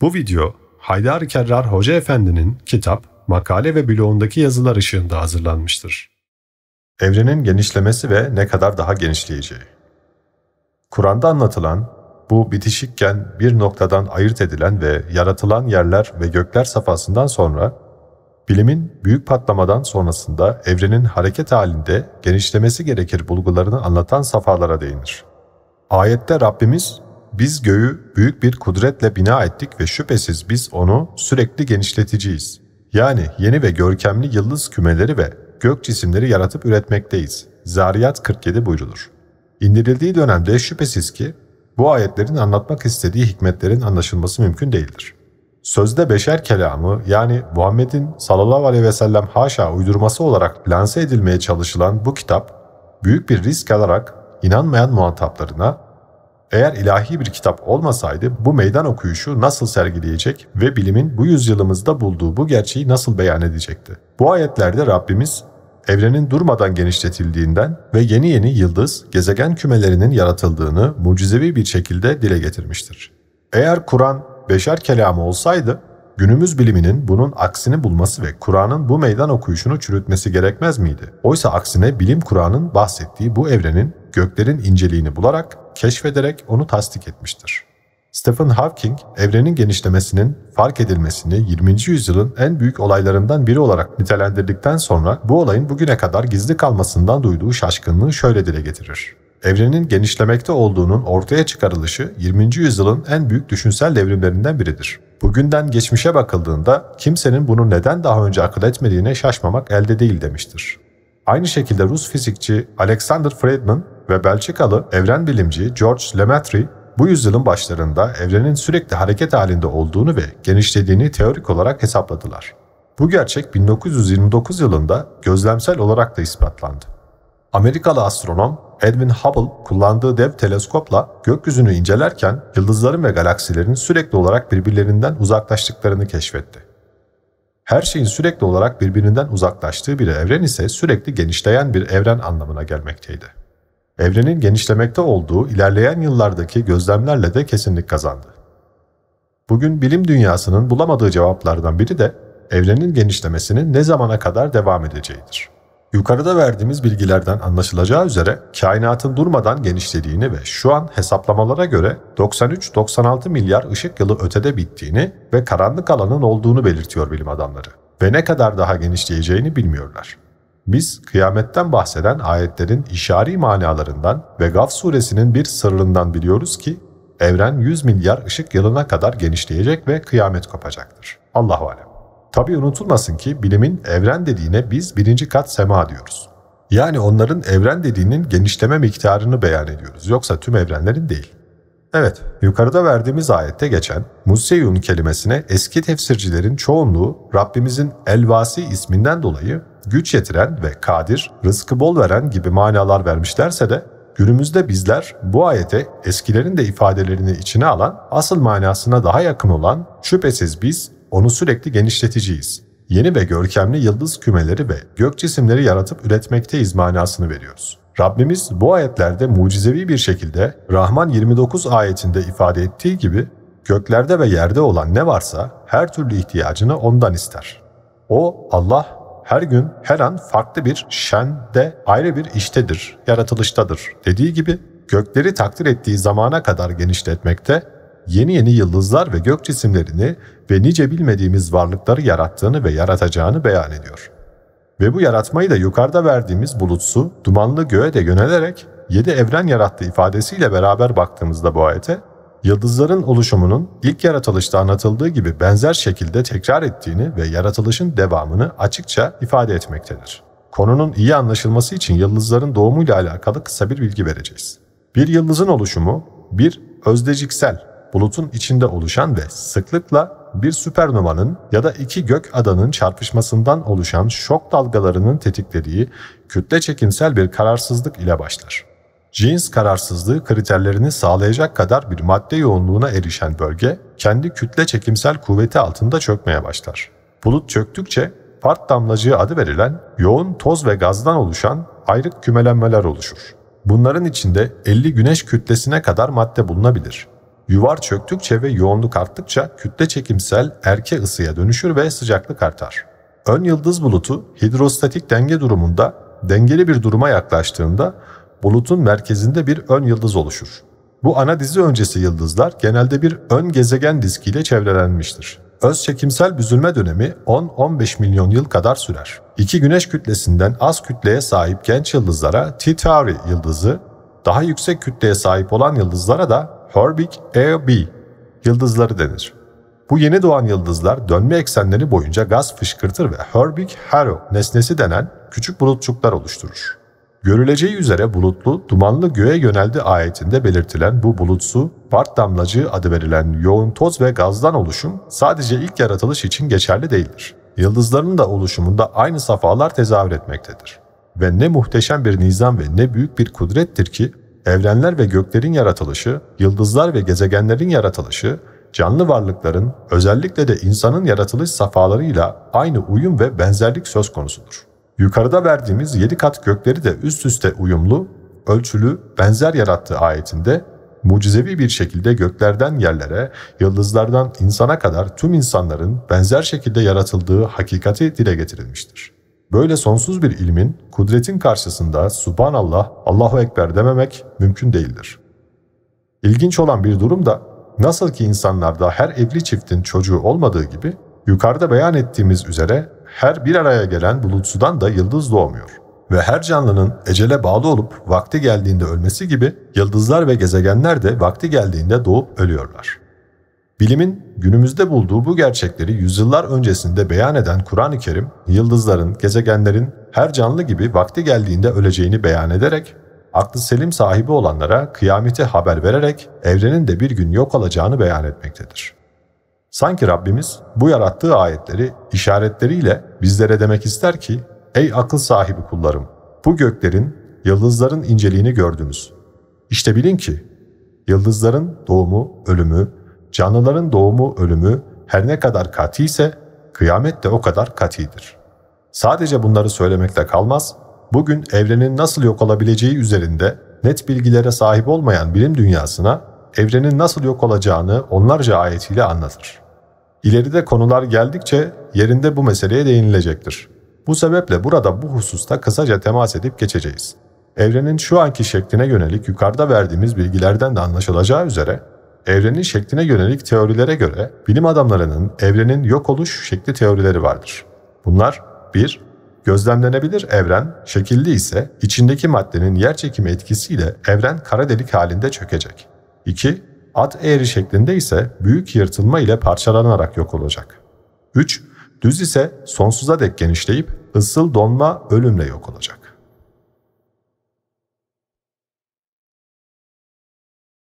Bu video Haydar Kerrar Hoca Efendi'nin kitap, makale ve bloğundaki yazılar ışığında hazırlanmıştır. Evrenin genişlemesi ve ne kadar daha genişleyeceği. Kur'an'da anlatılan, bu bitişikken bir noktadan ayırt edilen ve yaratılan yerler ve gökler safhasından sonra, bilimin büyük patlamadan sonrasında evrenin hareket halinde genişlemesi gerekir bulgularını anlatan safhalara değinir. Ayette Rabbimiz biz göğü büyük bir kudretle bina ettik ve şüphesiz biz onu sürekli genişleteceğiz. Yani yeni ve görkemli yıldız kümeleri ve gök cisimleri yaratıp üretmekteyiz. Zariyat 47 buyrulur. İndirildiği dönemde şüphesiz ki bu ayetlerin anlatmak istediği hikmetlerin anlaşılması mümkün değildir. Sözde beşer kelamı yani Muhammed'in sallallahu aleyhi ve sellem haşa uydurması olarak lanse edilmeye çalışılan bu kitap büyük bir risk alarak inanmayan muhataplarına eğer ilahi bir kitap olmasaydı bu meydan okuyuşu nasıl sergileyecek ve bilimin bu yüzyılımızda bulduğu bu gerçeği nasıl beyan edecekti? Bu ayetlerde Rabbimiz evrenin durmadan genişletildiğinden ve yeni yeni yıldız, gezegen kümelerinin yaratıldığını mucizevi bir şekilde dile getirmiştir. Eğer Kur'an beşer kelamı olsaydı günümüz biliminin bunun aksini bulması ve Kur'an'ın bu meydan okuyuşunu çürütmesi gerekmez miydi? Oysa aksine bilim Kur'an'ın bahsettiği bu evrenin göklerin inceliğini bularak, keşfederek onu tasdik etmiştir. Stephen Hawking, evrenin genişlemesinin fark edilmesini 20. yüzyılın en büyük olaylarından biri olarak nitelendirdikten sonra bu olayın bugüne kadar gizli kalmasından duyduğu şaşkınlığı şöyle dile getirir. Evrenin genişlemekte olduğunun ortaya çıkarılışı 20. yüzyılın en büyük düşünsel devrimlerinden biridir. Bugünden geçmişe bakıldığında kimsenin bunu neden daha önce akıl etmediğine şaşmamak elde değil demiştir. Aynı şekilde Rus fizikçi Alexander Friedman, ve Belçikalı evren bilimci George Lemaitre bu yüzyılın başlarında evrenin sürekli hareket halinde olduğunu ve genişlediğini teorik olarak hesapladılar. Bu gerçek 1929 yılında gözlemsel olarak da ispatlandı. Amerikalı astronom Edwin Hubble kullandığı dev teleskopla gökyüzünü incelerken yıldızların ve galaksilerin sürekli olarak birbirlerinden uzaklaştıklarını keşfetti. Her şeyin sürekli olarak birbirinden uzaklaştığı bir evren ise sürekli genişleyen bir evren anlamına gelmekteydi evrenin genişlemekte olduğu ilerleyen yıllardaki gözlemlerle de kesinlik kazandı. Bugün bilim dünyasının bulamadığı cevaplardan biri de evrenin genişlemesinin ne zamana kadar devam edeceğidir. Yukarıda verdiğimiz bilgilerden anlaşılacağı üzere kainatın durmadan genişlediğini ve şu an hesaplamalara göre 93-96 milyar ışık yılı ötede bittiğini ve karanlık alanın olduğunu belirtiyor bilim adamları. Ve ne kadar daha genişleyeceğini bilmiyorlar. Biz kıyametten bahseden ayetlerin işari manalarından ve Gaf suresinin bir sırrından biliyoruz ki evren 100 milyar ışık yılına kadar genişleyecek ve kıyamet kopacaktır. Allahu alem. Tabi unutulmasın ki bilimin evren dediğine biz birinci kat sema diyoruz. Yani onların evren dediğinin genişleme miktarını beyan ediyoruz. Yoksa tüm evrenlerin değil. Evet, yukarıda verdiğimiz ayette geçen Museyun kelimesine eski tefsircilerin çoğunluğu Rabbimizin Elvasi isminden dolayı güç yetiren ve kadir, rızkı bol veren gibi manalar vermişlerse de günümüzde bizler bu ayete eskilerin de ifadelerini içine alan, asıl manasına daha yakın olan şüphesiz biz onu sürekli genişleticiyiz. Yeni ve görkemli yıldız kümeleri ve gök cisimleri yaratıp üretmekteyiz manasını veriyoruz. Rabbimiz bu ayetlerde mucizevi bir şekilde Rahman 29 ayetinde ifade ettiği gibi göklerde ve yerde olan ne varsa her türlü ihtiyacını ondan ister. O Allah her gün her an farklı bir şende ayrı bir iştedir, yaratılıştadır dediği gibi gökleri takdir ettiği zamana kadar genişletmekte, yeni yeni yıldızlar ve gök cisimlerini ve nice bilmediğimiz varlıkları yarattığını ve yaratacağını beyan ediyor.'' Ve bu yaratmayı da yukarıda verdiğimiz bulutsu, dumanlı göğe de yönelerek yedi evren yarattı ifadesiyle beraber baktığımızda bu ayete, yıldızların oluşumunun ilk yaratılışta anlatıldığı gibi benzer şekilde tekrar ettiğini ve yaratılışın devamını açıkça ifade etmektedir. Konunun iyi anlaşılması için yıldızların doğumuyla alakalı kısa bir bilgi vereceğiz. Bir yıldızın oluşumu, bir özdeciksel, bulutun içinde oluşan ve sıklıkla bir süpernovanın ya da iki gök adanın çarpışmasından oluşan şok dalgalarının tetiklediği kütle çekimsel bir kararsızlık ile başlar. Jeans kararsızlığı kriterlerini sağlayacak kadar bir madde yoğunluğuna erişen bölge kendi kütle çekimsel kuvveti altında çökmeye başlar. Bulut çöktükçe part damlacığı adı verilen yoğun toz ve gazdan oluşan ayrık kümelenmeler oluşur. Bunların içinde 50 güneş kütlesine kadar madde bulunabilir. Yuvar çöktükçe ve yoğunluk arttıkça kütle çekimsel erke ısıya dönüşür ve sıcaklık artar. Ön yıldız bulutu hidrostatik denge durumunda dengeli bir duruma yaklaştığında bulutun merkezinde bir ön yıldız oluşur. Bu ana dizi öncesi yıldızlar genelde bir ön gezegen diskiyle çevrelenmiştir. Öz çekimsel büzülme dönemi 10-15 milyon yıl kadar sürer. İki güneş kütlesinden az kütleye sahip genç yıldızlara Titari yıldızı, daha yüksek kütleye sahip olan yıldızlara da Herbig AB yıldızları denir. Bu yeni doğan yıldızlar dönme eksenleri boyunca gaz fışkırtır ve Herbig-Haro nesnesi denen küçük bulutçuklar oluşturur. Görüleceği üzere bulutlu, dumanlı göğe yöneldi ayetinde belirtilen bu bulutsu, Bart damlacığı adı verilen yoğun toz ve gazdan oluşum sadece ilk yaratılış için geçerli değildir. Yıldızların da oluşumunda aynı safhalar tezahür etmektedir. Ve ne muhteşem bir nizam ve ne büyük bir kudrettir ki evrenler ve göklerin yaratılışı, yıldızlar ve gezegenlerin yaratılışı, canlı varlıkların özellikle de insanın yaratılış safhalarıyla aynı uyum ve benzerlik söz konusudur. Yukarıda verdiğimiz yedi kat gökleri de üst üste uyumlu, ölçülü, benzer yarattığı ayetinde mucizevi bir şekilde göklerden yerlere, yıldızlardan insana kadar tüm insanların benzer şekilde yaratıldığı hakikati dile getirilmiştir. Böyle sonsuz bir ilmin, kudretin karşısında Subhanallah, Allahu Ekber dememek mümkün değildir. İlginç olan bir durum da, nasıl ki insanlarda her evli çiftin çocuğu olmadığı gibi, yukarıda beyan ettiğimiz üzere her bir araya gelen bulutsudan da yıldız doğmuyor. Ve her canlının ecele bağlı olup vakti geldiğinde ölmesi gibi yıldızlar ve gezegenler de vakti geldiğinde doğup ölüyorlar.'' Bilimin günümüzde bulduğu bu gerçekleri yüzyıllar öncesinde beyan eden Kur'an-ı Kerim, yıldızların, gezegenlerin her canlı gibi vakti geldiğinde öleceğini beyan ederek, aklı selim sahibi olanlara kıyameti haber vererek evrenin de bir gün yok olacağını beyan etmektedir. Sanki Rabbimiz bu yarattığı ayetleri işaretleriyle bizlere demek ister ki, ''Ey akıl sahibi kullarım, bu göklerin, yıldızların inceliğini gördünüz. İşte bilin ki, yıldızların doğumu, ölümü, canlıların doğumu, ölümü her ne kadar kati ise kıyamet de o kadar katidir. Sadece bunları söylemekle kalmaz, bugün evrenin nasıl yok olabileceği üzerinde net bilgilere sahip olmayan bilim dünyasına evrenin nasıl yok olacağını onlarca ayetiyle anlatır. İleride konular geldikçe yerinde bu meseleye değinilecektir. Bu sebeple burada bu hususta kısaca temas edip geçeceğiz. Evrenin şu anki şekline yönelik yukarıda verdiğimiz bilgilerden de anlaşılacağı üzere evrenin şekline yönelik teorilere göre bilim adamlarının evrenin yok oluş şekli teorileri vardır. Bunlar 1. Gözlemlenebilir evren şekilli ise içindeki maddenin yer çekimi etkisiyle evren kara delik halinde çökecek. 2. At eğri şeklinde ise büyük yırtılma ile parçalanarak yok olacak. 3. Düz ise sonsuza dek genişleyip ısıl donma ölümle yok olacak.